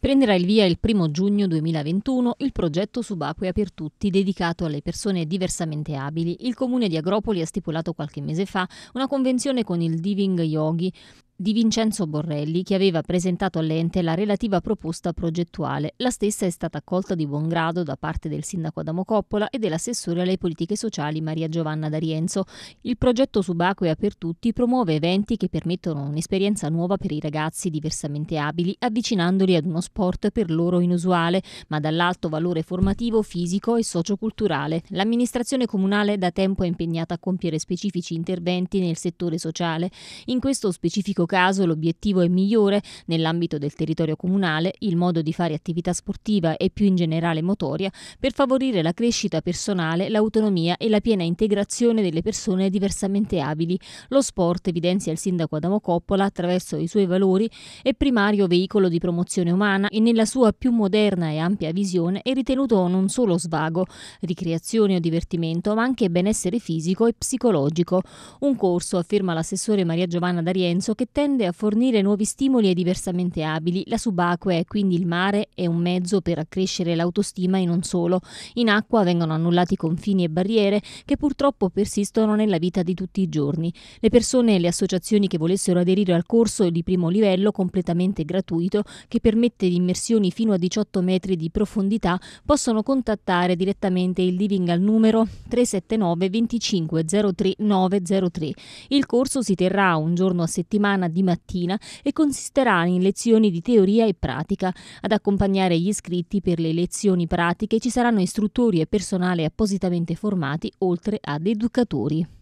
Prenderà il via il 1 giugno 2021 il progetto Subacquea per tutti dedicato alle persone diversamente abili. Il comune di Agropoli ha stipulato qualche mese fa una convenzione con il Diving Yogi, di Vincenzo Borrelli che aveva presentato all'ente la relativa proposta progettuale. La stessa è stata accolta di buon grado da parte del sindaco Adamo Coppola e dell'assessore alle politiche sociali Maria Giovanna D'Arienzo. Il progetto Subacquea per tutti promuove eventi che permettono un'esperienza nuova per i ragazzi diversamente abili, avvicinandoli ad uno sport per loro inusuale, ma dall'alto valore formativo, fisico e socioculturale. L'amministrazione comunale da tempo è impegnata a compiere specifici interventi nel settore sociale. In questo specifico caso l'obiettivo è migliore nell'ambito del territorio comunale, il modo di fare attività sportiva e più in generale motoria, per favorire la crescita personale, l'autonomia e la piena integrazione delle persone diversamente abili. Lo sport, evidenzia il sindaco Adamo Coppola, attraverso i suoi valori, è primario veicolo di promozione umana e nella sua più moderna e ampia visione è ritenuto non solo svago, ricreazione o divertimento, ma anche benessere fisico e psicologico. Un corso, afferma l'assessore Maria Giovanna D'Arienzo, che tende a fornire nuovi stimoli ai diversamente abili. La subacquea e quindi il mare è un mezzo per accrescere l'autostima e non solo. In acqua vengono annullati confini e barriere che purtroppo persistono nella vita di tutti i giorni. Le persone e le associazioni che volessero aderire al corso di primo livello completamente gratuito che permette di immersioni fino a 18 metri di profondità possono contattare direttamente il Living al numero 379 25 03 903. Il corso si terrà un giorno a settimana di mattina e consisterà in lezioni di teoria e pratica. Ad accompagnare gli iscritti per le lezioni pratiche ci saranno istruttori e personale appositamente formati, oltre ad educatori.